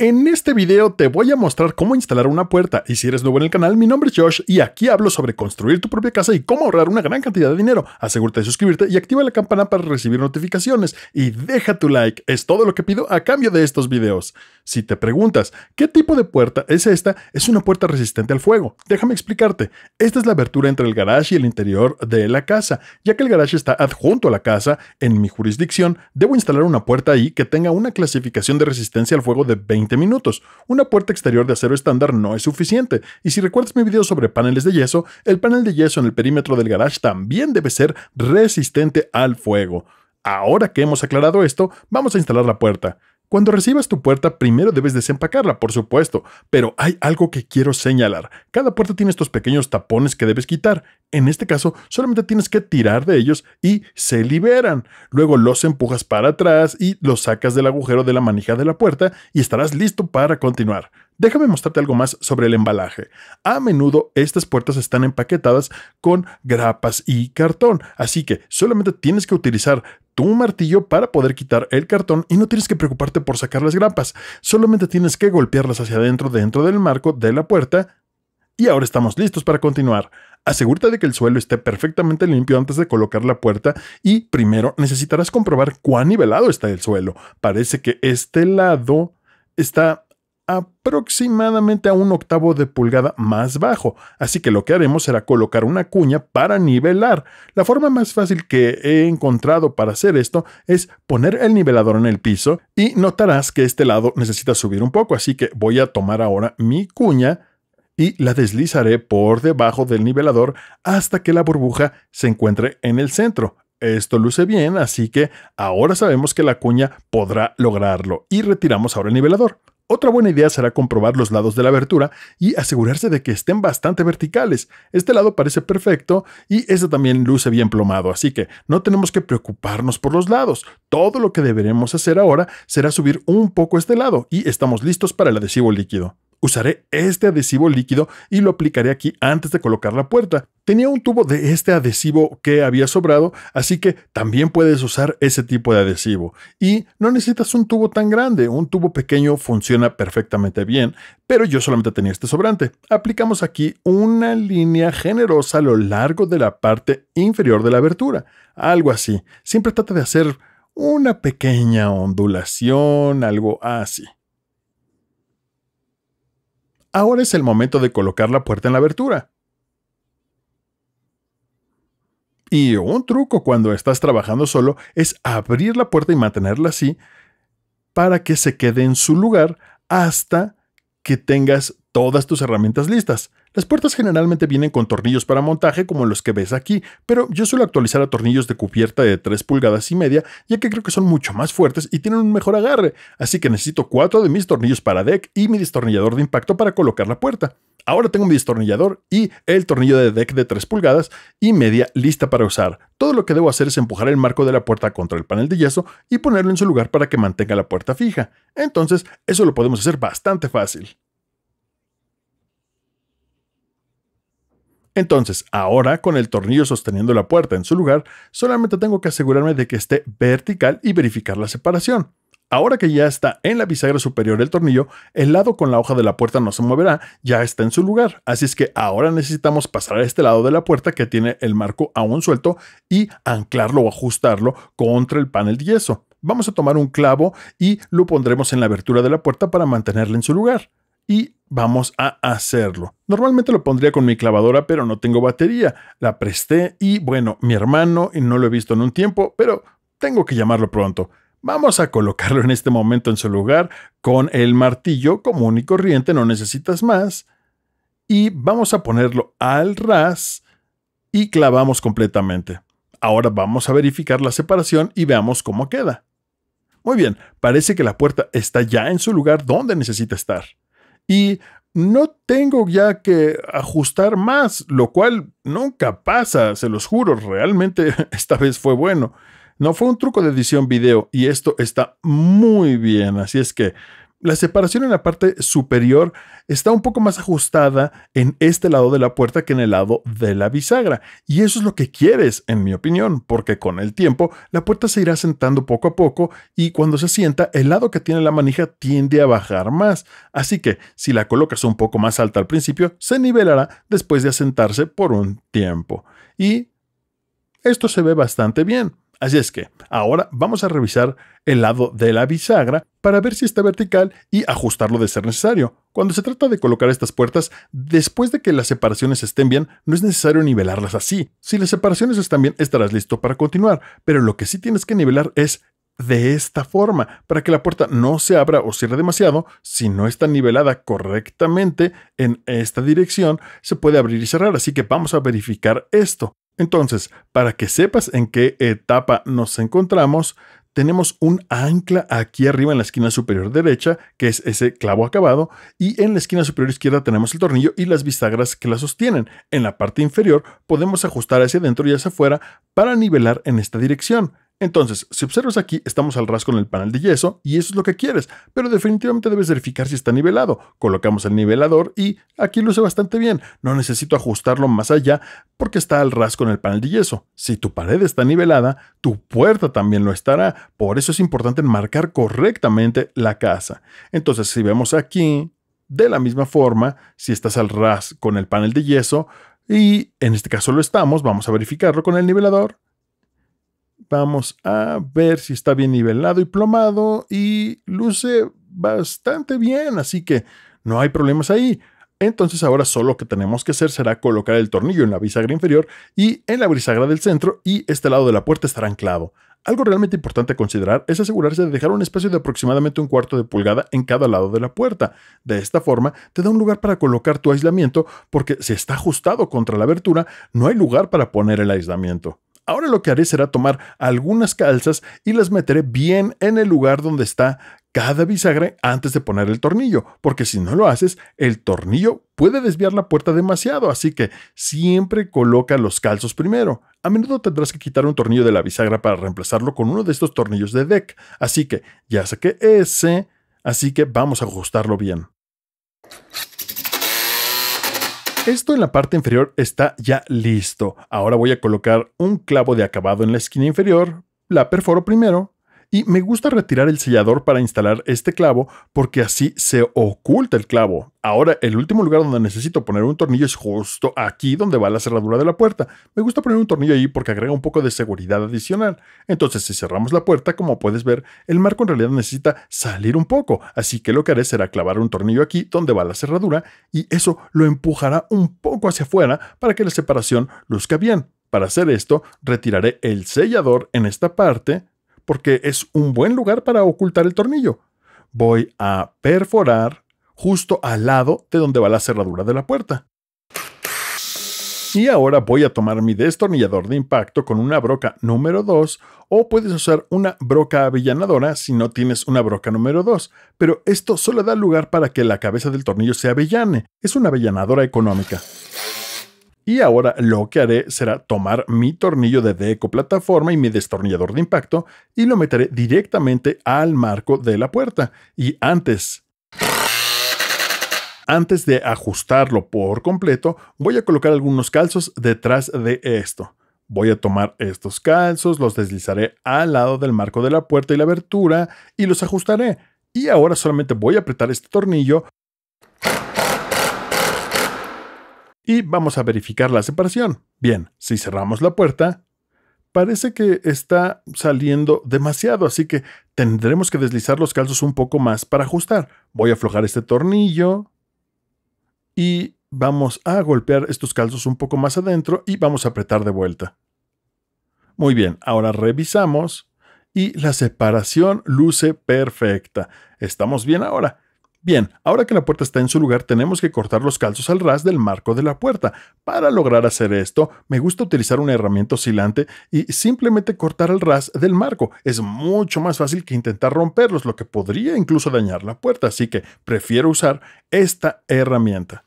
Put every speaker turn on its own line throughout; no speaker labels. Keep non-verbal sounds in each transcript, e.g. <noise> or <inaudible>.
En este video te voy a mostrar cómo instalar una puerta y si eres nuevo en el canal, mi nombre es Josh y aquí hablo sobre construir tu propia casa y cómo ahorrar una gran cantidad de dinero. Asegúrate de suscribirte y activa la campana para recibir notificaciones y deja tu like, es todo lo que pido a cambio de estos videos. Si te preguntas, ¿qué tipo de puerta es esta? Es una puerta resistente al fuego. Déjame explicarte. Esta es la abertura entre el garage y el interior de la casa. Ya que el garage está adjunto a la casa, en mi jurisdicción, debo instalar una puerta ahí que tenga una clasificación de resistencia al fuego de 20 minutos. Una puerta exterior de acero estándar no es suficiente, y si recuerdas mi video sobre paneles de yeso, el panel de yeso en el perímetro del garage también debe ser resistente al fuego. Ahora que hemos aclarado esto, vamos a instalar la puerta. Cuando recibas tu puerta, primero debes desempacarla, por supuesto, pero hay algo que quiero señalar. Cada puerta tiene estos pequeños tapones que debes quitar. En este caso, solamente tienes que tirar de ellos y se liberan. Luego los empujas para atrás y los sacas del agujero de la manija de la puerta y estarás listo para continuar. Déjame mostrarte algo más sobre el embalaje. A menudo estas puertas están empaquetadas con grapas y cartón, así que solamente tienes que utilizar tu martillo para poder quitar el cartón y no tienes que preocuparte por sacar las grapas, solamente tienes que golpearlas hacia adentro dentro del marco de la puerta y ahora estamos listos para continuar. Asegúrate de que el suelo esté perfectamente limpio antes de colocar la puerta y primero necesitarás comprobar cuán nivelado está el suelo. Parece que este lado está aproximadamente a un octavo de pulgada más bajo, así que lo que haremos será colocar una cuña para nivelar. La forma más fácil que he encontrado para hacer esto es poner el nivelador en el piso y notarás que este lado necesita subir un poco, así que voy a tomar ahora mi cuña y la deslizaré por debajo del nivelador hasta que la burbuja se encuentre en el centro. Esto luce bien, así que ahora sabemos que la cuña podrá lograrlo y retiramos ahora el nivelador. Otra buena idea será comprobar los lados de la abertura y asegurarse de que estén bastante verticales. Este lado parece perfecto y este también luce bien plomado, así que no tenemos que preocuparnos por los lados. Todo lo que deberemos hacer ahora será subir un poco este lado y estamos listos para el adhesivo líquido. Usaré este adhesivo líquido y lo aplicaré aquí antes de colocar la puerta. Tenía un tubo de este adhesivo que había sobrado, así que también puedes usar ese tipo de adhesivo. Y no necesitas un tubo tan grande, un tubo pequeño funciona perfectamente bien, pero yo solamente tenía este sobrante. Aplicamos aquí una línea generosa a lo largo de la parte inferior de la abertura, algo así. Siempre trata de hacer una pequeña ondulación, algo así. Ahora es el momento de colocar la puerta en la abertura. Y un truco cuando estás trabajando solo es abrir la puerta y mantenerla así para que se quede en su lugar hasta que tengas todas tus herramientas listas. Las puertas generalmente vienen con tornillos para montaje como los que ves aquí, pero yo suelo actualizar a tornillos de cubierta de 3 pulgadas y media, ya que creo que son mucho más fuertes y tienen un mejor agarre, así que necesito cuatro de mis tornillos para deck y mi destornillador de impacto para colocar la puerta. Ahora tengo mi destornillador y el tornillo de deck de 3 pulgadas y media lista para usar. Todo lo que debo hacer es empujar el marco de la puerta contra el panel de yeso y ponerlo en su lugar para que mantenga la puerta fija. Entonces, eso lo podemos hacer bastante fácil. Entonces, ahora con el tornillo sosteniendo la puerta en su lugar, solamente tengo que asegurarme de que esté vertical y verificar la separación. Ahora que ya está en la bisagra superior el tornillo, el lado con la hoja de la puerta no se moverá, ya está en su lugar, así es que ahora necesitamos pasar a este lado de la puerta que tiene el marco aún suelto y anclarlo o ajustarlo contra el panel de yeso. Vamos a tomar un clavo y lo pondremos en la abertura de la puerta para mantenerla en su lugar y vamos a hacerlo. Normalmente lo pondría con mi clavadora, pero no tengo batería. La presté y bueno, mi hermano, y no lo he visto en un tiempo, pero tengo que llamarlo pronto. Vamos a colocarlo en este momento en su lugar con el martillo común y corriente, no necesitas más. Y vamos a ponerlo al ras y clavamos completamente. Ahora vamos a verificar la separación y veamos cómo queda. Muy bien, parece que la puerta está ya en su lugar donde necesita estar y no tengo ya que ajustar más, lo cual nunca pasa, se los juro, realmente <laughs> esta vez fue bueno. No fue un truco de edición video y esto está muy bien, así es que la separación en la parte superior está un poco más ajustada en este lado de la puerta que en el lado de la bisagra, y eso es lo que quieres, en mi opinión, porque con el tiempo la puerta se irá sentando poco a poco y cuando se sienta el lado que tiene la manija tiende a bajar más, así que si la colocas un poco más alta al principio, se nivelará después de asentarse por un tiempo. Y esto se ve bastante bien. Así es que ahora vamos a revisar el lado de la bisagra para ver si está vertical y ajustarlo de ser necesario. Cuando se trata de colocar estas puertas, después de que las separaciones estén bien, no es necesario nivelarlas así. Si las separaciones están bien, estarás listo para continuar, pero lo que sí tienes que nivelar es de esta forma, para que la puerta no se abra o cierre demasiado, si no está nivelada correctamente en esta dirección, se puede abrir y cerrar, así que vamos a verificar esto. Entonces, para que sepas en qué etapa nos encontramos, tenemos un ancla aquí arriba en la esquina superior derecha, que es ese clavo acabado, y en la esquina superior izquierda tenemos el tornillo y las bisagras que la sostienen. En la parte inferior podemos ajustar hacia adentro y hacia afuera para nivelar en esta dirección. Entonces, si observas aquí, estamos al ras con el panel de yeso y eso es lo que quieres, pero definitivamente debes verificar si está nivelado. Colocamos el nivelador y aquí luce bastante bien. No necesito ajustarlo más allá porque está al ras con el panel de yeso. Si tu pared está nivelada, tu puerta también lo estará. Por eso es importante marcar correctamente la casa. Entonces, si vemos aquí, de la misma forma, si estás al ras con el panel de yeso, y en este caso lo estamos, vamos a verificarlo con el nivelador Vamos a ver si está bien nivelado y plomado y luce bastante bien, así que no hay problemas ahí. Entonces ahora solo lo que tenemos que hacer será colocar el tornillo en la bisagra inferior y en la bisagra del centro y este lado de la puerta estará anclado. Algo realmente importante a considerar es asegurarse de dejar un espacio de aproximadamente un cuarto de pulgada en cada lado de la puerta. De esta forma, te da un lugar para colocar tu aislamiento porque si está ajustado contra la abertura, no hay lugar para poner el aislamiento. Ahora lo que haré será tomar algunas calzas y las meteré bien en el lugar donde está cada bisagra antes de poner el tornillo, porque si no lo haces, el tornillo puede desviar la puerta demasiado, así que siempre coloca los calzos primero. A menudo tendrás que quitar un tornillo de la bisagra para reemplazarlo con uno de estos tornillos de deck, así que ya saqué ese, así que vamos a ajustarlo bien. Esto en la parte inferior está ya listo. Ahora voy a colocar un clavo de acabado en la esquina inferior, la perforo primero y me gusta retirar el sellador para instalar este clavo porque así se oculta el clavo. Ahora, el último lugar donde necesito poner un tornillo es justo aquí donde va la cerradura de la puerta. Me gusta poner un tornillo ahí porque agrega un poco de seguridad adicional. Entonces, si cerramos la puerta, como puedes ver, el marco en realidad necesita salir un poco, así que lo que haré será clavar un tornillo aquí donde va la cerradura y eso lo empujará un poco hacia afuera para que la separación luzca bien. Para hacer esto, retiraré el sellador en esta parte, porque es un buen lugar para ocultar el tornillo. Voy a perforar justo al lado de donde va la cerradura de la puerta. Y ahora voy a tomar mi destornillador de impacto con una broca número 2 o puedes usar una broca avellanadora si no tienes una broca número 2, pero esto solo da lugar para que la cabeza del tornillo se avellane. Es una avellanadora económica. Y ahora lo que haré será tomar mi tornillo de deco plataforma y mi destornillador de impacto y lo meteré directamente al marco de la puerta. Y antes antes de ajustarlo por completo, voy a colocar algunos calzos detrás de esto. Voy a tomar estos calzos, los deslizaré al lado del marco de la puerta y la abertura y los ajustaré. Y ahora solamente voy a apretar este tornillo y vamos a verificar la separación. Bien, si cerramos la puerta, parece que está saliendo demasiado, así que tendremos que deslizar los calzos un poco más para ajustar. Voy a aflojar este tornillo y vamos a golpear estos calzos un poco más adentro y vamos a apretar de vuelta. Muy bien, ahora revisamos y la separación luce perfecta. Estamos bien ahora. Bien, ahora que la puerta está en su lugar, tenemos que cortar los calzos al ras del marco de la puerta. Para lograr hacer esto, me gusta utilizar una herramienta oscilante y simplemente cortar al ras del marco. Es mucho más fácil que intentar romperlos, lo que podría incluso dañar la puerta, así que prefiero usar esta herramienta.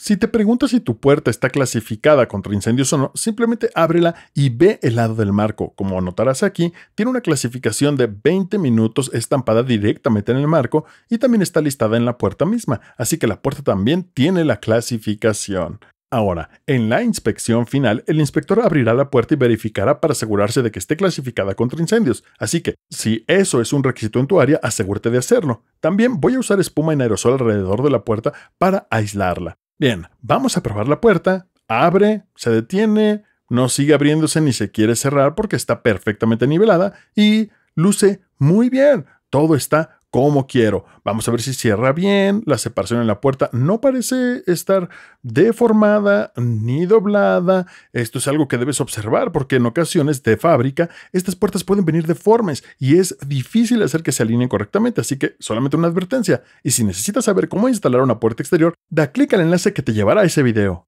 Si te preguntas si tu puerta está clasificada contra incendios o no, simplemente ábrela y ve el lado del marco. Como notarás aquí, tiene una clasificación de 20 minutos estampada directamente en el marco y también está listada en la puerta misma, así que la puerta también tiene la clasificación. Ahora, en la inspección final, el inspector abrirá la puerta y verificará para asegurarse de que esté clasificada contra incendios, así que si eso es un requisito en tu área, asegúrate de hacerlo. También voy a usar espuma en aerosol alrededor de la puerta para aislarla. Bien, vamos a probar la puerta. Abre, se detiene, no sigue abriéndose ni se quiere cerrar porque está perfectamente nivelada y luce muy bien. Todo está como quiero. Vamos a ver si cierra bien. La separación en la puerta no parece estar deformada ni doblada. Esto es algo que debes observar porque en ocasiones de fábrica estas puertas pueden venir deformes y es difícil hacer que se alineen correctamente. Así que solamente una advertencia. Y si necesitas saber cómo instalar una puerta exterior, da clic al enlace que te llevará a ese video.